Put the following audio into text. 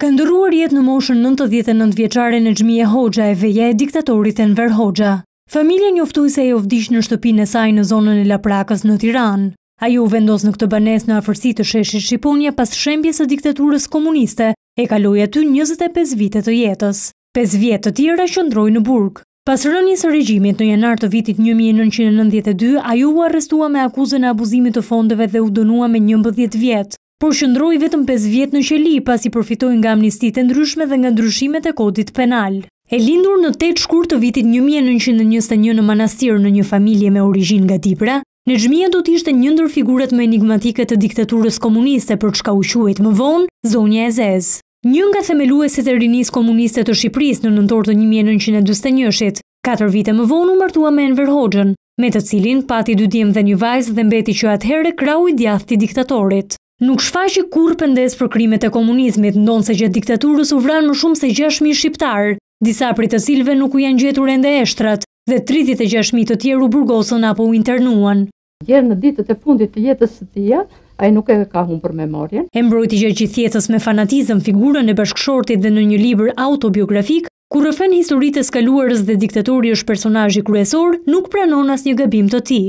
Ka ndëruar jetë në moshën 99 vjeqare në gjmije Hoxha e veje e diktatorit e nëver Hoxha. Familja i se e ovdish në shtëpin e saj në zonën e Laprakës në Tiran. A ju vendos në këtë banes në afërsi të sheshi Shqiponia pas shembjes së diktaturës komuniste e kaloi aty 25 vite të jetës. 5 vjetë të tjera shëndroj në Burg. Pas rënjës së regjimit në janar të vitit 1992, a ju u arrestua me akuzën e abuzimit të fondeve dhe u donua me 11 vjetë por shëndroj vetëm 5 vjet në qeli pasi përfitoi nga amnistit e ndryshme dhe nga ndryshimet e kodit penal. E lindur në 8 shkurt të vitit 1921 në manastir në një familje me origjinë nga Tipra, Nexhmia do të ishte një ndër figurat më enigmatike të diktaturës komuniste për çka u quhet më vonë Zonja e zezë. Një nga themeluesit e rinis komuniste të Shqipërisë në nëntor të 1941-shit, 4 vite më vonë u mërtua me Enver Hoxhën, me të cilin pati dy djem dhe një vajzë dhe mbeti që atëherë krau i djathë i diktatorit. Nuk shfaqi kur pëndes për krimet e komunizmit, ndonë se gjithë diktaturës u vranë më shumë se 6.000 shqiptarë, disa për të silve nuk u janë gjetur ende eshtrat, dhe 36.000 të tjerë u burgosën apo u internuan. Gjerë në ditët e fundit të jetës së tia, a i nuk e ka hunë për memorien. E gjithë gjë gjithjetës me fanatizëm figurën e bashkëshortit dhe në një liber autobiografik, ku rëfen historitës kaluarës dhe diktaturi është personajë kryesor, nuk pranon as një të ti.